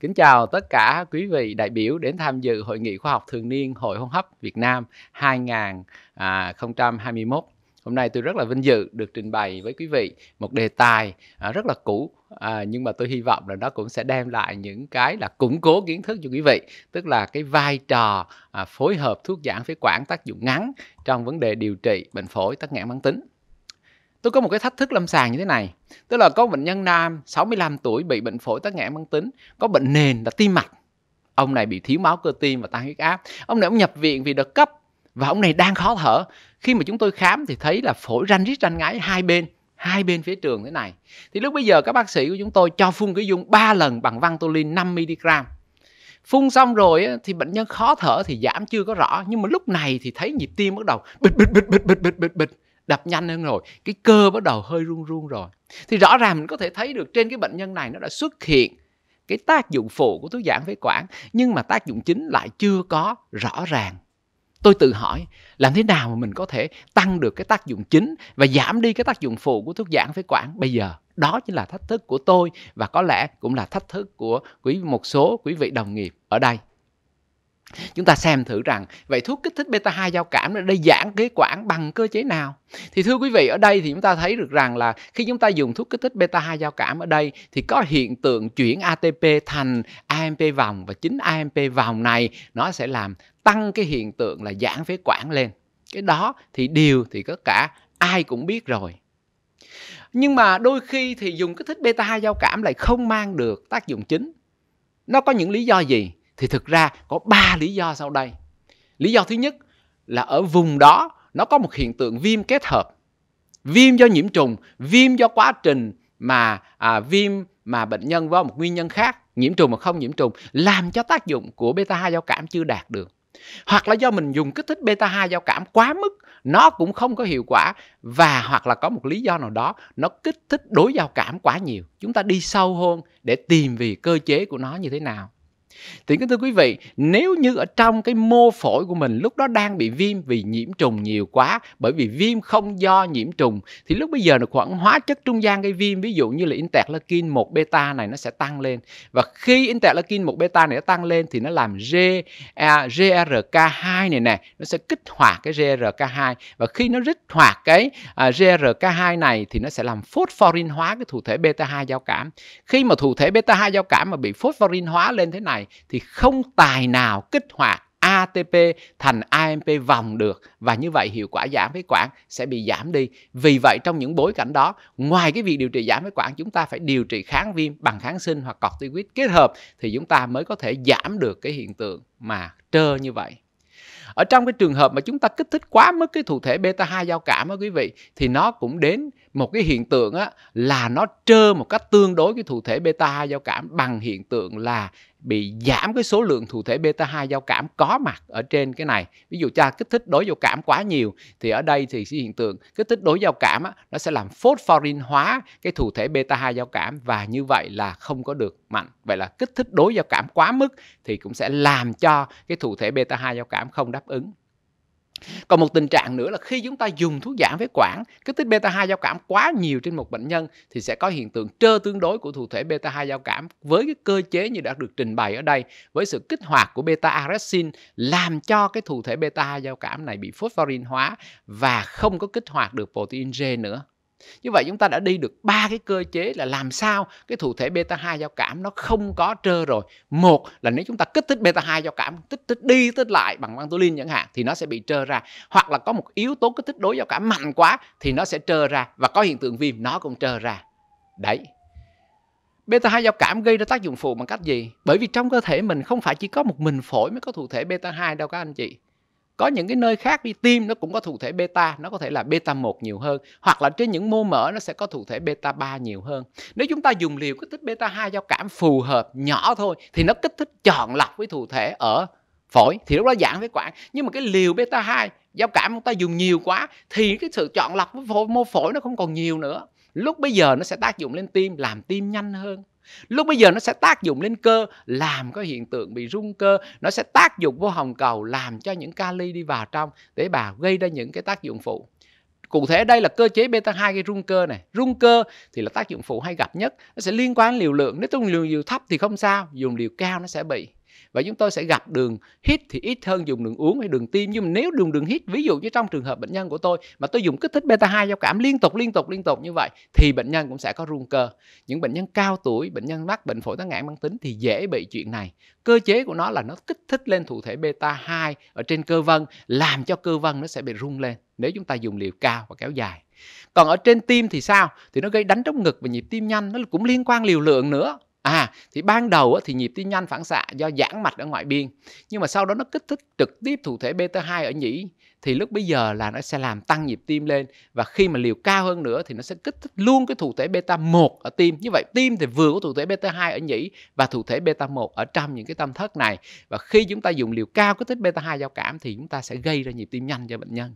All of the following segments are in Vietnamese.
Kính chào tất cả quý vị đại biểu đến tham dự Hội nghị khoa học thường niên Hội hô hấp Việt Nam 2021. Hôm nay tôi rất là vinh dự được trình bày với quý vị một đề tài à, rất là cũ à, nhưng mà tôi hy vọng là nó cũng sẽ đem lại những cái là củng cố kiến thức cho quý vị tức là cái vai trò à, phối hợp thuốc giãn phế quản tác dụng ngắn trong vấn đề điều trị bệnh phổi tắc nghẽn mãn tính tôi có một cái thách thức lâm sàng như thế này tức là có bệnh nhân nam 65 tuổi bị bệnh phổi tắc nghẽn mãn tính có bệnh nền là tim mạch ông này bị thiếu máu cơ tim và tăng huyết áp ông này ông nhập viện vì đợt cấp và ông này đang khó thở khi mà chúng tôi khám thì thấy là phổi ranh rít ranh ngái hai bên hai bên phía trường thế này thì lúc bây giờ các bác sĩ của chúng tôi cho phun cái dung 3 lần bằng vantolin 5 mg phun xong rồi thì bệnh nhân khó thở thì giảm chưa có rõ nhưng mà lúc này thì thấy nhịp tim bắt đầu bịch bịch bịch bịch bịch bịch bịch bịch đập nhanh hơn rồi cái cơ bắt đầu hơi run run rồi thì rõ ràng mình có thể thấy được trên cái bệnh nhân này nó đã xuất hiện cái tác dụng phụ của thuốc giãn phế quản nhưng mà tác dụng chính lại chưa có rõ ràng tôi tự hỏi làm thế nào mà mình có thể tăng được cái tác dụng chính và giảm đi cái tác dụng phụ của thuốc giãn phế quản bây giờ đó chính là thách thức của tôi và có lẽ cũng là thách thức của quý một số quý vị đồng nghiệp ở đây chúng ta xem thử rằng vậy thuốc kích thích beta 2 giao cảm nó đây giãn phế quản bằng cơ chế nào thì thưa quý vị ở đây thì chúng ta thấy được rằng là khi chúng ta dùng thuốc kích thích beta 2 giao cảm ở đây thì có hiện tượng chuyển ATP thành AMP vòng và chính AMP vòng này nó sẽ làm tăng cái hiện tượng là giãn phế quản lên cái đó thì điều thì tất cả ai cũng biết rồi nhưng mà đôi khi thì dùng kích thích beta 2 giao cảm lại không mang được tác dụng chính nó có những lý do gì thì thực ra có ba lý do sau đây lý do thứ nhất là ở vùng đó nó có một hiện tượng viêm kết hợp viêm do nhiễm trùng viêm do quá trình mà à, viêm mà bệnh nhân có một nguyên nhân khác nhiễm trùng mà không nhiễm trùng làm cho tác dụng của beta 2 giao cảm chưa đạt được hoặc là do mình dùng kích thích beta 2 giao cảm quá mức nó cũng không có hiệu quả và hoặc là có một lý do nào đó nó kích thích đối giao cảm quá nhiều chúng ta đi sâu hơn để tìm vì cơ chế của nó như thế nào thì kính thưa quý vị nếu như ở trong cái mô phổi của mình lúc đó đang bị viêm vì nhiễm trùng nhiều quá bởi vì viêm không do nhiễm trùng thì lúc bây giờ là khoảng hóa chất trung gian gây viêm ví dụ như là interleukin 1 beta này nó sẽ tăng lên và khi interleukin 1 beta này nó tăng lên thì nó làm G, à, GRK2 này nè nó sẽ kích hoạt cái GRK2 và khi nó kích hoạt cái à, GRK2 này thì nó sẽ làm phosphorin hóa cái thụ thể beta 2 giao cảm khi mà thụ thể beta 2 giao cảm mà bị phosphorin hóa lên thế này ngoài thì không tài nào kích hoạt ATP thành AMP vòng được và như vậy hiệu quả giảm phế quản sẽ bị giảm đi. Vì vậy trong những bối cảnh đó, ngoài cái việc điều trị giảm phế quản chúng ta phải điều trị kháng viêm bằng kháng sinh hoặc corticoid kết hợp thì chúng ta mới có thể giảm được cái hiện tượng mà trơ như vậy. Ở trong cái trường hợp mà chúng ta kích thích quá mức cái thụ thể beta 2 giao cảm á quý vị thì nó cũng đến một cái hiện tượng á, là nó trơ một cách tương đối cái thụ thể beta 2 giao cảm bằng hiện tượng là bị giảm cái số lượng thụ thể beta 2 giao cảm có mặt ở trên cái này. Ví dụ ta kích thích đối giao cảm quá nhiều thì ở đây thì hiện tượng kích thích đối giao cảm á, nó sẽ làm phosphorin hóa cái thụ thể beta 2 giao cảm và như vậy là không có được mạnh. Vậy là kích thích đối giao cảm quá mức thì cũng sẽ làm cho cái thụ thể beta 2 giao cảm không đáp ứng còn một tình trạng nữa là khi chúng ta dùng thuốc giảm phế quản kích thích beta 2 giao cảm quá nhiều trên một bệnh nhân thì sẽ có hiện tượng trơ tương đối của thụ thể beta 2 giao cảm với cái cơ chế như đã được trình bày ở đây với sự kích hoạt của beta arrestin làm cho cái thụ thể beta 2 giao cảm này bị phosphorin hóa và không có kích hoạt được protein G nữa như vậy chúng ta đã đi được ba cái cơ chế là làm sao cái thụ thể beta 2 giao cảm nó không có trơ rồi một là nếu chúng ta kích thích beta 2 giao cảm tích tích đi tích lại bằng ventolin chẳng hạn thì nó sẽ bị trơ ra hoặc là có một yếu tố kích thích đối giao cảm mạnh quá thì nó sẽ trơ ra và có hiện tượng viêm nó cũng trơ ra đấy Beta 2 giao cảm gây ra tác dụng phụ bằng cách gì? Bởi vì trong cơ thể mình không phải chỉ có một mình phổi mới có thụ thể beta 2 đâu các anh chị có những cái nơi khác đi tim nó cũng có thụ thể beta nó có thể là beta 1 nhiều hơn hoặc là trên những mô mỡ nó sẽ có thụ thể beta 3 nhiều hơn nếu chúng ta dùng liều kích thích beta 2 giao cảm phù hợp nhỏ thôi thì nó kích thích chọn lọc với thụ thể ở phổi thì lúc đó giảm phế quản nhưng mà cái liều beta 2 giao cảm chúng ta dùng nhiều quá thì cái sự chọn lọc với mô phổi nó không còn nhiều nữa lúc bây giờ nó sẽ tác dụng lên tim làm tim nhanh hơn Lúc bây giờ nó sẽ tác dụng lên cơ làm có hiện tượng bị rung cơ, nó sẽ tác dụng vô hồng cầu làm cho những kali đi vào trong tế bào gây ra những cái tác dụng phụ. Cụ thể đây là cơ chế beta 2 gây rung cơ này. Rung cơ thì là tác dụng phụ hay gặp nhất. Nó sẽ liên quan đến liều lượng. Nếu dùng liều, liều thấp thì không sao, dùng liều cao nó sẽ bị và chúng tôi sẽ gặp đường hít thì ít hơn dùng đường uống hay đường tiêm nhưng mà nếu đường đường hít ví dụ như trong trường hợp bệnh nhân của tôi mà tôi dùng kích thích beta 2 giao cảm liên tục liên tục liên tục như vậy thì bệnh nhân cũng sẽ có rung cơ những bệnh nhân cao tuổi bệnh nhân mắc bệnh phổi tắc nghẽn mãn tính thì dễ bị chuyện này cơ chế của nó là nó kích thích lên thụ thể beta 2 ở trên cơ vân làm cho cơ vân nó sẽ bị rung lên nếu chúng ta dùng liều cao và kéo dài còn ở trên tim thì sao thì nó gây đánh trống ngực và nhịp tim nhanh nó cũng liên quan liều lượng nữa À, thì ban đầu thì nhịp tim nhanh phản xạ do giãn mạch ở ngoại biên nhưng mà sau đó nó kích thích trực tiếp thụ thể beta 2 ở nhĩ thì lúc bây giờ là nó sẽ làm tăng nhịp tim lên và khi mà liều cao hơn nữa thì nó sẽ kích thích luôn cái thụ thể beta 1 ở tim. Như vậy tim thì vừa có thụ thể beta 2 ở nhĩ và thụ thể beta 1 ở trong những cái tâm thất này và khi chúng ta dùng liều cao kích thích beta 2 giao cảm thì chúng ta sẽ gây ra nhịp tim nhanh cho bệnh nhân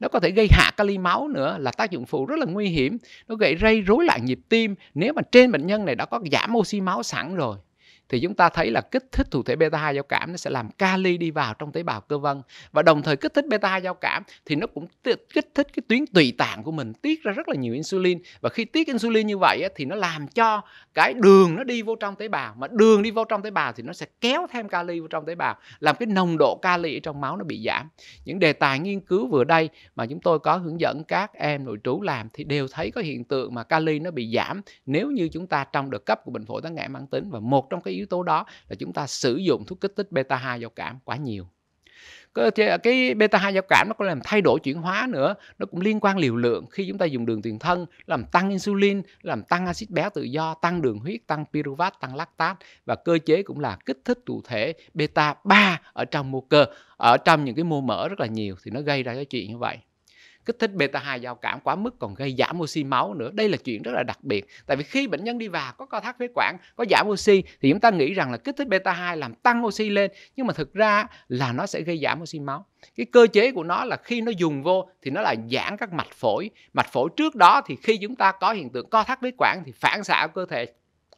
nó có thể gây hạ kali máu nữa là tác dụng phụ rất là nguy hiểm nó gây rây rối loạn nhịp tim nếu mà trên bệnh nhân này đã có giảm oxy máu sẵn rồi thì chúng ta thấy là kích thích thụ thể beta 2 giao cảm nó sẽ làm kali đi vào trong tế bào cơ vân và đồng thời kích thích beta 2 giao cảm thì nó cũng kích thích cái tuyến tùy tạng của mình tiết ra rất là nhiều insulin và khi tiết insulin như vậy thì nó làm cho cái đường nó đi vô trong tế bào mà đường đi vô trong tế bào thì nó sẽ kéo thêm kali vô trong tế bào làm cái nồng độ kali trong máu nó bị giảm những đề tài nghiên cứu vừa đây mà chúng tôi có hướng dẫn các em nội trú làm thì đều thấy có hiện tượng mà kali nó bị giảm nếu như chúng ta trong được cấp của bệnh phổi tắc nghẽn mãn tính và một trong cái yếu tố đó là chúng ta sử dụng thuốc kích thích beta 2 giao cảm quá nhiều cái beta 2 giao cảm nó có làm thay đổi chuyển hóa nữa nó cũng liên quan liều lượng khi chúng ta dùng đường tiền thân làm tăng insulin làm tăng axit béo tự do tăng đường huyết tăng piruvat tăng lactat và cơ chế cũng là kích thích thụ thể beta 3 ở trong mô cơ ở trong những cái mô mỡ rất là nhiều thì nó gây ra cái chuyện như vậy kích thích beta 2 giao cảm quá mức còn gây giảm oxy máu nữa đây là chuyện rất là đặc biệt tại vì khi bệnh nhân đi vào có co thắt phế quản có giảm oxy thì chúng ta nghĩ rằng là kích thích beta 2 làm tăng oxy lên nhưng mà thực ra là nó sẽ gây giảm oxy máu cái cơ chế của nó là khi nó dùng vô thì nó là giãn các mạch phổi mạch phổi trước đó thì khi chúng ta có hiện tượng co thắt phế quản thì phản xạ của cơ thể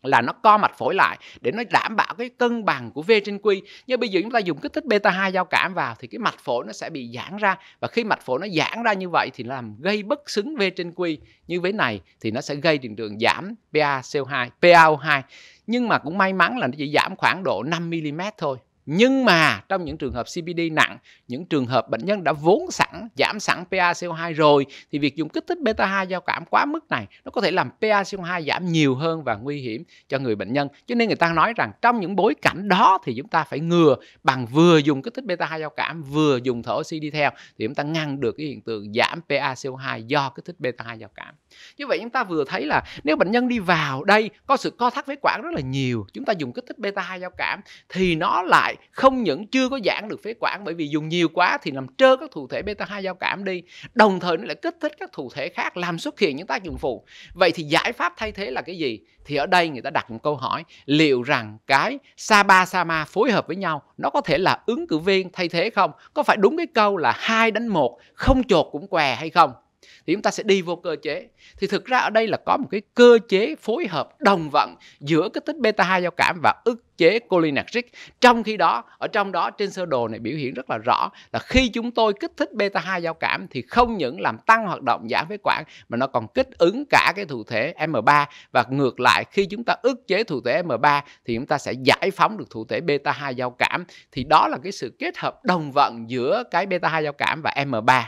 là nó co mạch phổi lại để nó đảm bảo cái cân bằng của V trên Q. Nhưng bây giờ chúng ta dùng kích thích beta 2 giao cảm vào thì cái mạch phổi nó sẽ bị giãn ra và khi mạch phổi nó giãn ra như vậy thì làm gây bất xứng V trên Q như thế này thì nó sẽ gây hiện tượng giảm PaCO2, PaO2. Nhưng mà cũng may mắn là nó chỉ giảm khoảng độ 5 mm thôi nhưng mà trong những trường hợp CBD nặng, những trường hợp bệnh nhân đã vốn sẵn, giảm sẵn PaCO2 rồi thì việc dùng kích thích beta 2 giao cảm quá mức này nó có thể làm PaCO2 giảm nhiều hơn và nguy hiểm cho người bệnh nhân. Cho nên người ta nói rằng trong những bối cảnh đó thì chúng ta phải ngừa bằng vừa dùng kích thích beta 2 giao cảm vừa dùng thở oxy đi theo thì chúng ta ngăn được cái hiện tượng giảm PaCO2 do kích thích beta 2 giao cảm. Như vậy chúng ta vừa thấy là nếu bệnh nhân đi vào đây có sự co thắt phế quản rất là nhiều, chúng ta dùng kích thích beta 2 giao cảm thì nó lại lại không những chưa có giãn được phế quản bởi vì dùng nhiều quá thì làm trơ các thụ thể beta 2 giao cảm đi đồng thời nó lại kích thích các thụ thể khác làm xuất hiện những tác dụng phụ vậy thì giải pháp thay thế là cái gì thì ở đây người ta đặt một câu hỏi liệu rằng cái saba sama phối hợp với nhau nó có thể là ứng cử viên thay thế không có phải đúng cái câu là hai đánh một không chột cũng què hay không thì chúng ta sẽ đi vô cơ chế thì thực ra ở đây là có một cái cơ chế phối hợp đồng vận giữa cái tích beta 2 giao cảm và ức chế cholinergic trong khi đó ở trong đó trên sơ đồ này biểu hiện rất là rõ là khi chúng tôi kích thích beta 2 giao cảm thì không những làm tăng hoạt động giãn phế quản mà nó còn kích ứng cả cái thụ thể M3 và ngược lại khi chúng ta ức chế thụ thể M3 thì chúng ta sẽ giải phóng được thụ thể beta 2 giao cảm thì đó là cái sự kết hợp đồng vận giữa cái beta 2 giao cảm và M3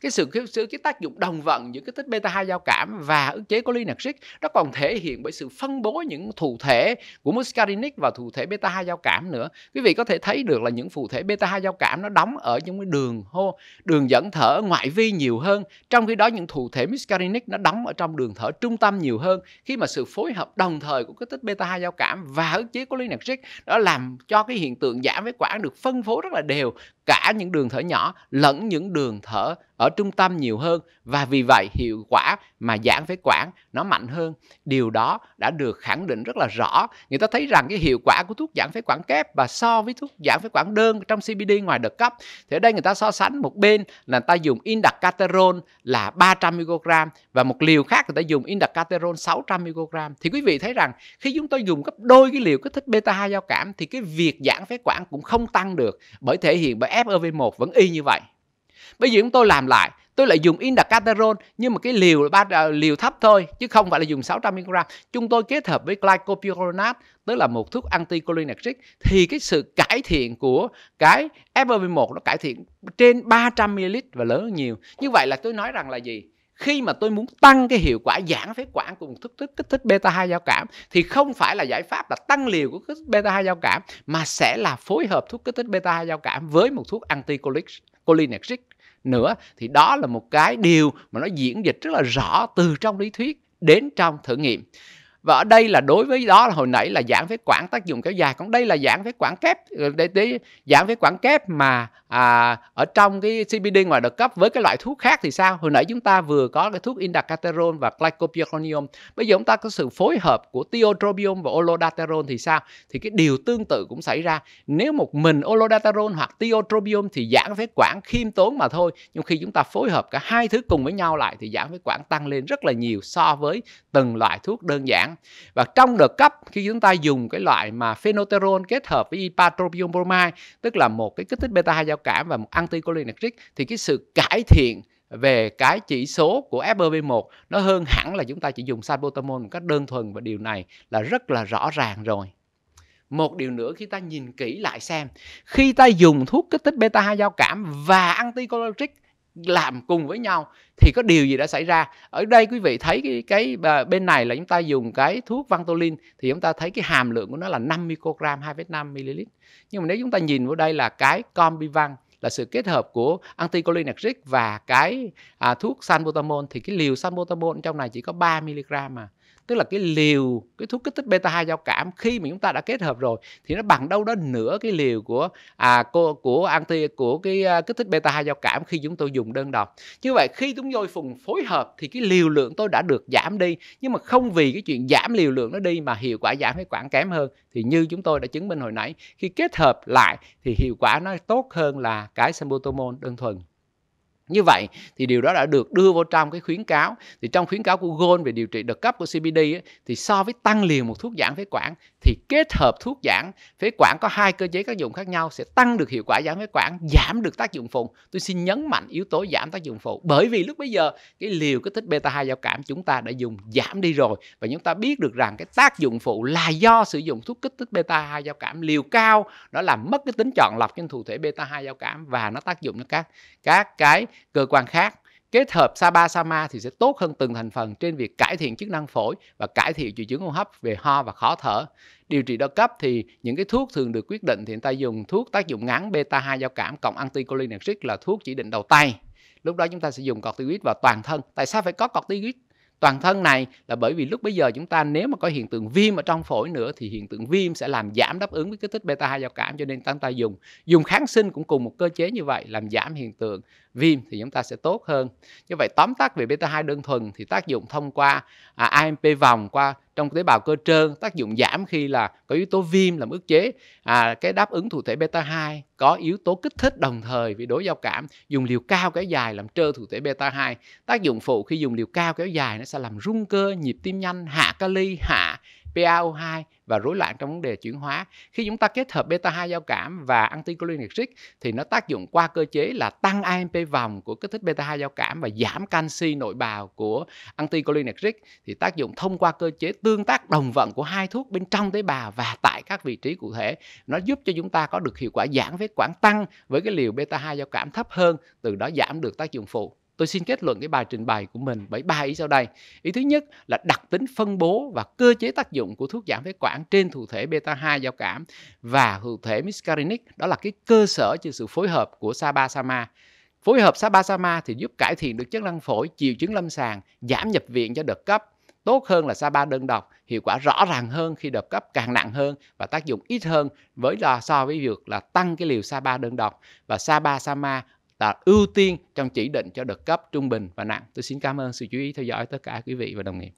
cái sự cái, cái tác dụng đồng vận giữa cái tích beta 2 giao cảm và ức chế cholinergic nó còn thể hiện bởi sự phân bố những thụ thể của muscarinic và thụ thể beta 2 giao cảm nữa quý vị có thể thấy được là những phụ thể beta 2 giao cảm nó đóng ở những cái đường hô đường dẫn thở ngoại vi nhiều hơn trong khi đó những thụ thể muscarinic nó đóng ở trong đường thở trung tâm nhiều hơn khi mà sự phối hợp đồng thời của cái tích beta 2 giao cảm và ức chế cholinergic đó làm cho cái hiện tượng giảm với quản được phân phối rất là đều cả những đường thở nhỏ lẫn những đường thở ở trung tâm nhiều hơn và vì vậy hiệu quả mà giảng phế quản nó mạnh hơn điều đó đã được khẳng định rất là rõ người ta thấy rằng cái hiệu quả của thuốc giãn phế quản kép và so với thuốc giãn phế quản đơn trong CBD ngoài đợt cấp thì ở đây người ta so sánh một bên là người ta dùng indacaterol là 300 mg và một liều khác người ta dùng indacaterol 600 mg thì quý vị thấy rằng khi chúng tôi dùng gấp đôi cái liều kích thích beta 2 giao cảm thì cái việc giãn phế quản cũng không tăng được bởi thể hiện bởi FOV1 vẫn y như vậy bây giờ chúng tôi làm lại tôi lại dùng indacaterol nhưng mà cái liều là ba à, liều thấp thôi chứ không phải là dùng 600 mg chúng tôi kết hợp với glycopyrolinate tức là một thuốc anticholinergic thì cái sự cải thiện của cái FEV1 nó cải thiện trên 300 ml và lớn hơn nhiều như vậy là tôi nói rằng là gì khi mà tôi muốn tăng cái hiệu quả giãn phế quản của một thuốc kích thích beta 2 giao cảm thì không phải là giải pháp là tăng liều của kích thích beta 2 giao cảm mà sẽ là phối hợp thuốc kích thích beta 2 giao cảm với một thuốc anticholinergic nữa thì đó là một cái điều mà nó diễn dịch rất là rõ từ trong lý thuyết đến trong thử nghiệm và ở đây là đối với đó là hồi nãy là giãn phế quản tác dụng kéo dài còn đây là giãn phế quản kép ờ, để, để giãn phế quản kép mà à, ở trong cái CBD ngoài đợt cấp với cái loại thuốc khác thì sao hồi nãy chúng ta vừa có cái thuốc indacaterol và glycopyrronium bây giờ chúng ta có sự phối hợp của tiotropium và olodaterol thì sao thì cái điều tương tự cũng xảy ra nếu một mình olodaterol hoặc tiotropium thì giãn phế quản khiêm tốn mà thôi nhưng khi chúng ta phối hợp cả hai thứ cùng với nhau lại thì giãn phế quản tăng lên rất là nhiều so với từng loại thuốc đơn giản và trong đợt cấp khi chúng ta dùng cái loại mà phenoterol kết hợp với ipratropium bromide tức là một cái kích thích beta 2 giao cảm và một anticholinergic thì cái sự cải thiện về cái chỉ số của FBV1 nó hơn hẳn là chúng ta chỉ dùng salbutamol một cách đơn thuần và điều này là rất là rõ ràng rồi. Một điều nữa khi ta nhìn kỹ lại xem, khi ta dùng thuốc kích thích beta 2 giao cảm và anticholinergic làm cùng với nhau thì có điều gì đã xảy ra ở đây quý vị thấy cái, cái à, bên này là chúng ta dùng cái thuốc vantolin thì chúng ta thấy cái hàm lượng của nó là 5 microgram 2,5 ml nhưng mà nếu chúng ta nhìn vào đây là cái combivan là sự kết hợp của anticholinergic và cái à, thuốc salbutamol thì cái liều salbutamol trong này chỉ có 3 mg mà tức là cái liều cái thuốc kích thích beta 2 giao cảm khi mà chúng ta đã kết hợp rồi thì nó bằng đâu đó nửa cái liều của à cô của anti của cái à, kích thích beta 2 giao cảm khi chúng tôi dùng đơn độc như vậy khi chúng tôi phùng phối hợp thì cái liều lượng tôi đã được giảm đi nhưng mà không vì cái chuyện giảm liều lượng nó đi mà hiệu quả giảm cái quản kém hơn thì như chúng tôi đã chứng minh hồi nãy khi kết hợp lại thì hiệu quả nó tốt hơn là cái sambutamol đơn thuần như vậy thì điều đó đã được đưa vào trong cái khuyến cáo thì trong khuyến cáo của Gold về điều trị đợt cấp của CBD ấy, thì so với tăng liền một thuốc giãn phế quản thì kết hợp thuốc giãn phế quản có hai cơ chế tác dụng khác nhau sẽ tăng được hiệu quả giãn phế quản giảm được tác dụng phụ tôi xin nhấn mạnh yếu tố giảm tác dụng phụ bởi vì lúc bây giờ cái liều kích thích beta 2 giao cảm chúng ta đã dùng giảm đi rồi và chúng ta biết được rằng cái tác dụng phụ là do sử dụng thuốc kích thích beta 2 giao cảm liều cao nó làm mất cái tính chọn lọc trên thụ thể beta 2 giao cảm và nó tác dụng nó các các cái cơ quan khác kết hợp Saba Sama thì sẽ tốt hơn từng thành phần trên việc cải thiện chức năng phổi và cải thiện triệu chứng hô hấp về ho và khó thở. Điều trị đa cấp thì những cái thuốc thường được quyết định thì người ta dùng thuốc tác dụng ngắn beta 2 giao cảm cộng anticholinergic là thuốc chỉ định đầu tay. Lúc đó chúng ta sẽ dùng corticoid vào toàn thân. Tại sao phải có corticoid? toàn thân này là bởi vì lúc bây giờ chúng ta nếu mà có hiện tượng viêm ở trong phổi nữa thì hiện tượng viêm sẽ làm giảm đáp ứng với kích thích beta 2 giao cảm cho nên chúng ta dùng dùng kháng sinh cũng cùng một cơ chế như vậy làm giảm hiện tượng viêm thì chúng ta sẽ tốt hơn như vậy tóm tắt về beta 2 đơn thuần thì tác dụng thông qua à, AMP vòng qua trong tế bào cơ trơn tác dụng giảm khi là có yếu tố viêm làm ức chế à, cái đáp ứng thụ thể beta 2 có yếu tố kích thích đồng thời vì đối giao cảm dùng liều cao kéo dài làm trơ thụ thể beta 2 tác dụng phụ khi dùng liều cao kéo dài nó sẽ làm rung cơ nhịp tim nhanh hạ kali hạ PaO2 và rối loạn trong vấn đề chuyển hóa. Khi chúng ta kết hợp beta 2 giao cảm và anticholinergic thì nó tác dụng qua cơ chế là tăng AMP vòng của kích thích beta 2 giao cảm và giảm canxi nội bào của anticholinergic thì tác dụng thông qua cơ chế tương tác đồng vận của hai thuốc bên trong tế bào và tại các vị trí cụ thể. Nó giúp cho chúng ta có được hiệu quả giãn vết quản tăng với cái liều beta 2 giao cảm thấp hơn, từ đó giảm được tác dụng phụ tôi xin kết luận cái bài trình bày của mình bởi ba ý sau đây ý thứ nhất là đặc tính phân bố và cơ chế tác dụng của thuốc giảm phế quản trên thụ thể beta 2 giao cảm và thụ thể miscarinic đó là cái cơ sở cho sự phối hợp của sabasama phối hợp sabasama thì giúp cải thiện được chức năng phổi chiều chứng lâm sàng giảm nhập viện cho đợt cấp tốt hơn là Sapa đơn độc, hiệu quả rõ ràng hơn khi đợt cấp càng nặng hơn và tác dụng ít hơn với là so với việc là tăng cái liều Sapa đơn độc và Sapa Sama là ưu tiên trong chỉ định cho đợt cấp, trung bình và nặng. Tôi xin cảm ơn sự chú ý theo dõi tất cả quý vị và đồng nghiệp.